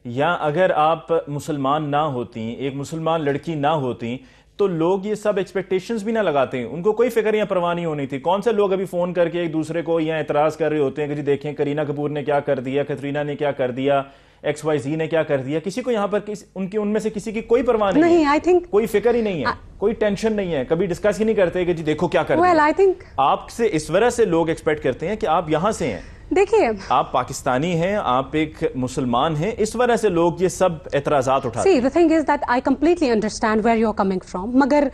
या अगर आप मुसलमान ना होती एक मुसलमान लड़की ना होती तो लोग ये सब एक्सपेक्टेशंस भी ना लगाते हैं उनको कोई फिक्र या परवाह नहीं होनी थी कौन से लोग अभी फोन करके एक दूसरे को या एतराज़ कर रहे होते हैं कि जी देखें करीना कपूर ने क्या कर दिया कतरीना ने क्या कर दिया एक्स वाई जी ने क्या कर दिया किसी को यहाँ पर किस, उनकी उनमें से किसी की कोई परवाह नहीं, नहीं आई थिंक कोई फिक्र ही नहीं है I... कोई टेंशन नहीं है कभी डिस्कस ही नहीं करते कि जी देखो क्या कर well, think... आपसे इस वजह से लोग एक्सपेक्ट करते हैं कि आप यहाँ से हैं देखिए आप पाकिस्तानी हैं आप एक मुसलमान हैं इस वजह से लोग ये सब एतराजात उठा see the thing is that I completely understand where you are coming from मगर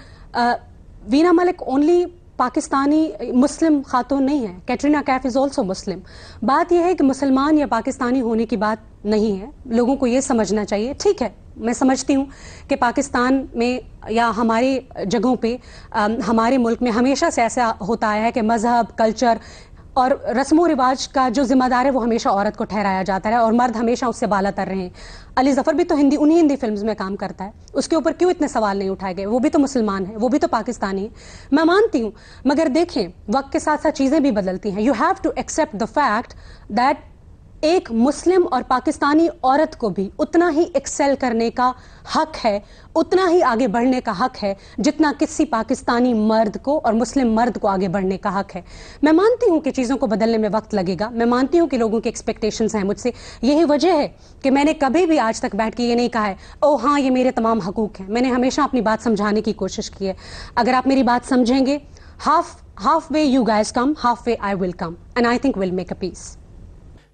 वीना मलिक ओनली पाकिस्तानी मुस्लिम खातून नहीं है Katrina Kaif is also Muslim बात यह है कि मुसलमान या पाकिस्तानी होने की बात नहीं है लोगों को ये समझना चाहिए ठीक है मैं समझती हूँ कि पाकिस्तान में या हमारे जगहों पे हमारे मुल्क में हमेशा से ऐसा होता आया है कि मज़हब कल्चर और रस्म व रिवाज का जो जिम्मेदार है वो हमेशा औरत को ठहराया जाता है और मर्द हमेशा उससे बाला तर रहे हैं अली जफर भी तो हिंदी उन्हीं हिंदी फिल्म में काम करता है उसके ऊपर क्यों इतने सवाल नहीं उठाए गए वो भी तो मुसलमान है वो भी तो पाकिस्तानी है मैं मानती हूँ मगर देखें वक्त के साथ साथ चीज़ें भी बदलती हैं you have to accept the fact that एक मुस्लिम और पाकिस्तानी औरत को भी उतना ही एक्सेल करने का हक है उतना ही आगे बढ़ने का हक है जितना किसी पाकिस्तानी मर्द को और मुस्लिम मर्द को आगे बढ़ने का हक है मैं मानती हूं कि चीज़ों को बदलने में वक्त लगेगा मैं मानती हूं कि लोगों की एक्सपेक्टेशंस हैं मुझसे यही वजह है कि मैंने कभी भी आज तक बैठ के ये नहीं कहा है ओ हाँ ये मेरे तमाम हकूक हैं मैंने हमेशा अपनी बात समझाने की कोशिश की है अगर आप मेरी बात समझेंगे half halfway you guys come halfway I will come and I think will make a peace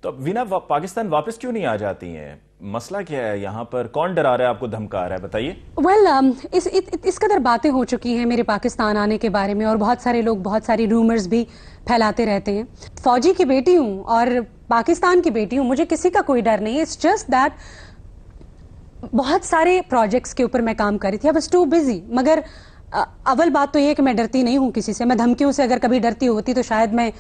तो वीना वा, पाकिस्तान वापस क्यों नहीं आ जाती हैं मसला क्या है यहाँ पर कौन डरा रहा है आपको धमका रहा है बताइए वेल well, um, इस इत, इत, इस कदर बातें हो चुकी हैं मेरे पाकिस्तान आने के बारे में और बहुत सारे लोग बहुत सारी रूमर्स भी फैलाते रहते हैं फौजी की बेटी हूँ और पाकिस्तान की बेटी हूँ मुझे किसी का कोई डर नहीं है इट्स जस्ट दैट बहुत सारे प्रोजेक्ट्स के ऊपर मैं काम कर रही थी आई वॉज टू बिजी मगर अव्वल बात तो ये कि मैं डरती नहीं हूँ किसी से मैं धमकियों से अगर कभी डरती होती तो शायद मैं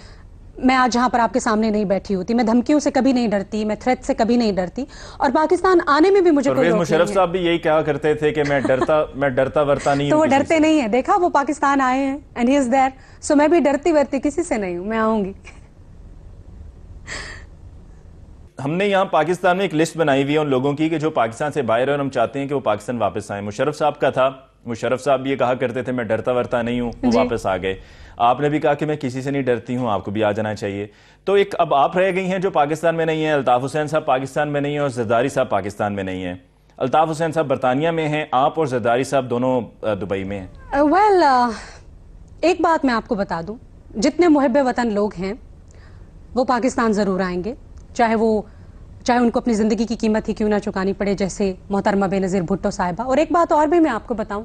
मैं आज यहाँ पर आपके सामने नहीं बैठी होती मैं धमकियों से कभी नहीं डरती मैं थ्रेट से कभी नहीं डरती और पाकिस्तान आने में भी मुझे कोई मुशरफ साहब भी यही कहा करते थे कि मैं डरता मैं डरता वरता नहीं तो वो डरते नहीं है देखा वो पाकिस्तान आए हैं and he is there so मैं भी डरती वरती किसी से नहीं हूँ मैं आऊंगी हमने यहाँ पाकिस्तान में एक लिस्ट बनाई हुई है उन लोगों की कि जो पाकिस्तान से बाहर है और हम चाहते हैं कि वो पाकिस्तान वापस आए मुशरफ साहब का था मुशरफ साहब भी ये कहा करते थे मैं डरता वरता नहीं हूँ वो वापस आ गए आपने भी कहा कि मैं किसी से नहीं डरती हूँ आपको भी आ जाना चाहिए तो एक अब आप रह गई हैं जो पाकिस्तान में नहीं है अल्ताफ़ हुसैन साहब पाकिस्तान में नहीं है और जरदारी साहब पाकिस्तान में नहीं है अल्ताफ़ हुसैन साहब बरतानिया में हैं आप और जरदारी साहब दोनों दुबई में हैं वेल uh, well, uh, एक बात मैं आपको बता दूँ जितने मुहब वतन लोग हैं वो पाकिस्तान ज़रूर आएंगे चाहे वो चाहे उनको अपनी ज़िंदगी की कीमत ही क्यों ना चुकानी पड़े जैसे मोहतरमा बेनज़ीर भुट्टो साहिबा और एक बात और भी मैं आपको बताऊं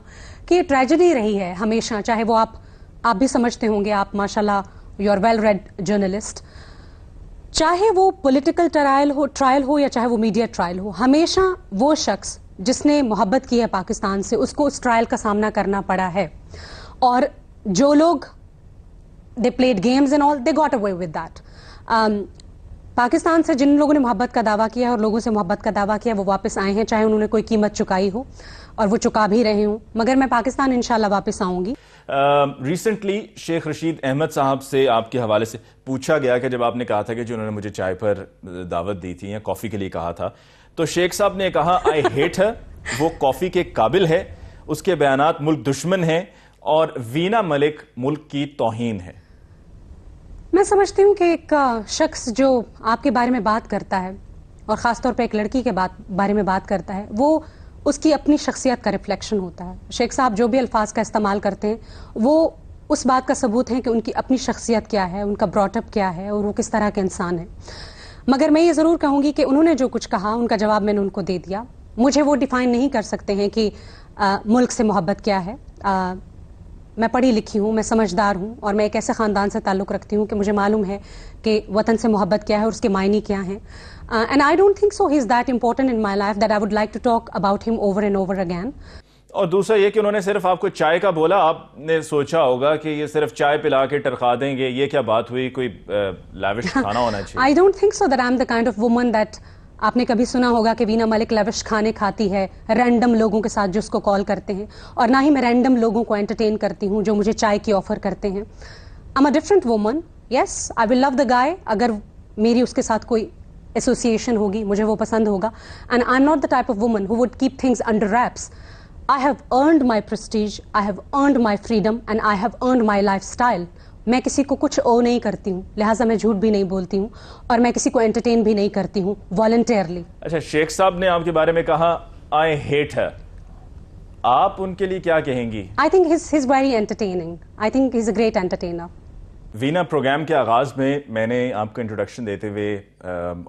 कि ये ट्रेजडी रही है हमेशा चाहे वो आप आप भी समझते होंगे आप माशाल्लाह you are well read journalist चाहे वो पॉलिटिकल ट्रायल हो ट्रायल हो या चाहे वो मीडिया ट्रायल हो हमेशा वो शख्स जिसने मोहब्बत की है पाकिस्तान से उसको उस ट्रायल का सामना करना पड़ा है और जो लोग they played games and all they got away with that Pakistan से जिन लोगों ने मोहब्बत का दावा किया और लोगों से मोहब्बत का दावा किया वो वापस आए हैं चाहे उन्होंने कोई कीमत चुकाई हो और वो चुका भी रहे हों मगर मैं पाकिस्तान इंशाल्लाह वापस आऊंगी रिसेंटली शेख रशीद अहमद साहब से आपके हवाले से पूछा गया कि जब आपने कहा था कि जो उन्होंने मुझे चाय पर दावत दी थी या कॉफी के लिए कहा था तो शेख साहब ने कहा आई हेट है वो कॉफी के काबिल है उसके बयान मुल्क दुश्मन है और वीना मलिक मुल्क की तोहन है मैं समझती हूँ कि एक शख्स जो आपके बारे में बात करता है और ख़ास तौर एक लड़की के बात बारे में बात करता है वो उसकी अपनी शख्सियत का रिफ्लेक्शन होता है शेख साहब जो भी अल्फाज का इस्तेमाल करते हैं वो उस बात का सबूत है कि उनकी अपनी शख्सियत क्या है उनका ब्रॉटअप क्या है और वो किस तरह के इंसान है मगर मैं ये ज़रूर कहूँगी कि उन्होंने जो कुछ कहा उनका जवाब मैंने उनको दे दिया मुझे वो डिफ़ाइन नहीं कर सकते हैं कि आ, मुल्क से मोहब्बत क्या है आ, मैं पढ़ी लिखी हूँ मैं समझदार हूँ और मैं एक ऐसे ख़ानदान से ताल्लुक़ रखती हूँ कि मुझे मालूम है कि वतन से मोहब्बत क्या है और उसके मायने क्या हैं and I don't think so he is that important in my life that I would like to talk about him over and over again और दूसरा ये कि उन्होंने सिर्फ आपको चाय का बोला आपने सोचा होगा कि ये सिर्फ चाय पिला के टरखा देंगे ये क्या बात हुई कोई लाविश uh, खाना होना चाहिए I don't think so that I am the kind of woman that आपने कभी सुना होगा कि वीना मलिक लविश खाने खाती है रैंडम लोगों के साथ जो उसको कॉल करते हैं और ना ही मैं रैंडम लोगों को एंटरटेन करती हूँ जो मुझे चाय की ऑफर करते हैं I am a different woman yes I will love the guy अगर मेरी उसके साथ कोई एसोसिएशन होगी मुझे वो पसंद होगा and I am not the type of woman who would keep things under wraps I have earned my prestige I have earned my freedom and I have earned my lifestyle मैं किसी को कुछ ओ नहीं करती हूँ लिहाजा मैं झूठ भी नहीं बोलती हूँ और मैं किसी को एंटरटेन भी नहीं करती हूँ वॉल्टरली अच्छा शेख साहब ने आपके बारे में कहा आई हेट है आप उनके लिए क्या कहेंगी I think he's very entertaining I think is a great entertainer Veena program के आगाज़ में मैंने आपको इंट्रोडक्शन देते हुए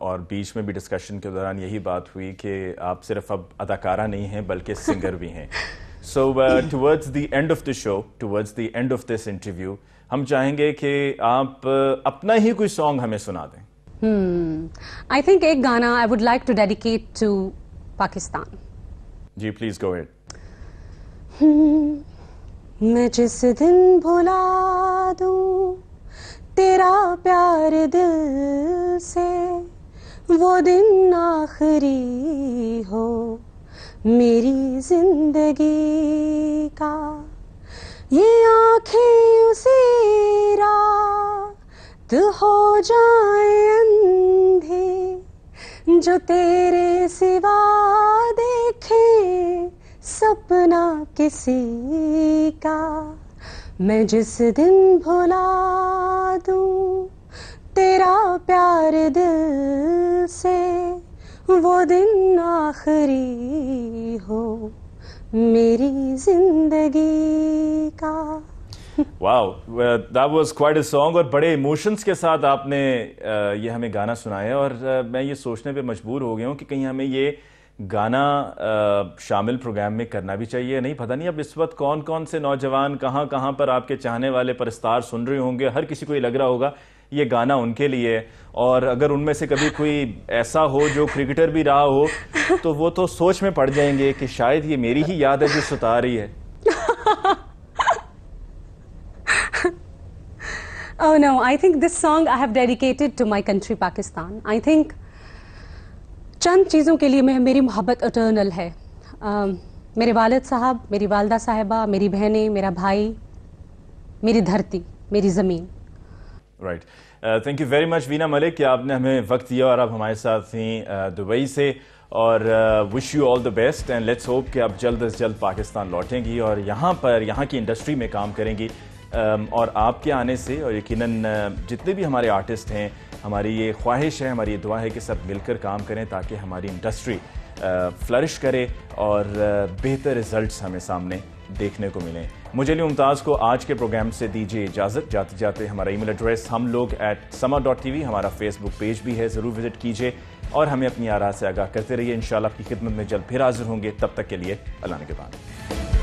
और बीच में भी डिस्कशन के दौरान यही बात हुई कि आप सिर्फ अब अदाकारा नहीं हैं बल्कि सिंगर भी हैं so towards the end of the show towards the end of this interview हम चाहेंगे कि आप अपना ही कोई सॉन्ग हमें सुना दें आई hmm. थिंक एक गाना I would like to dedicate to Pakistan ji please go it मैं जिस दिन भुला दू तेरा प्यार दिल से वो दिन आखिरी हो मेरी जिंदगी का ये आंखें उसी रात हो जाए अंधे जो तेरे सिवा देखे सपना किसी का मैं जिस दिन भुला दू तेरा प्यार दिल से वो दिन आखिरी हो मेरी जिंदगी का wow that was quite a song और बड़े इमोशंस के साथ आपने ये हमें गाना सुनाया और मैं ये सोचने पे मजबूर हो गया हूँ कि कहीं हमें ये गाना शामिल प्रोग्राम में करना भी चाहिए नहीं पता नहीं अब इस वक्त कौन कौन से नौजवान कहाँ कहाँ पर आपके चाहने वाले परस्तार सुन रहे होंगे हर किसी को ये लग रहा होगा ये गाना उनके लिए और अगर उनमें से कभी कोई ऐसा हो जो क्रिकेटर भी रहा हो तो वो तो सोच में पड़ जाएंगे कि शायद ये मेरी ही याद है जो सुता रही है Oh no, I think this song I have dedicated to my country Pakistan. I think चंद चीज़ों के लिए मैं मेरी मोहब्बत अटर्नल है uh, मेरे वालद साहब मेरी वालदा साहबा मेरी बहनें मेरा भाई मेरी धरती मेरी ज़मीन right thank you very much Veena Malik कि आपने हमें वक्त दिया और आप हमारे साथ थी uh, दुबई से और wish you all the best and let's hope कि आप जल्द अज जल्द पाकिस्तान लौटेंगी और यहाँ पर यहाँ की इंडस्ट्री में काम करेंगी um, और आपके आने से और यकीनन uh, जितने भी हमारे आर्टिस्ट हैं हमारी ये ख्वाहिश है हमारी ये दुआ है कि सब मिलकर काम करें ताकि हमारी इंडस्ट्री फ्लरिश uh, करे और बेहतर रिज़ल्ट हमें सामने देखने को मिलें मुझे लिए मुमताज़ को आज के प्रोग्राम से दीजिए इजाज़त जाते जाते हमारा ईमेल एड्रेस हम लोग at Samaa dot T V हमारा फेसबुक पेज भी है ज़रूर विजिट कीजिए और हमें अपनी आरा से आगाह करते रहिए इन आपकी खिदमत में जल्द फिर हाजिर होंगे तब तक के लिए अल्लाह के बाद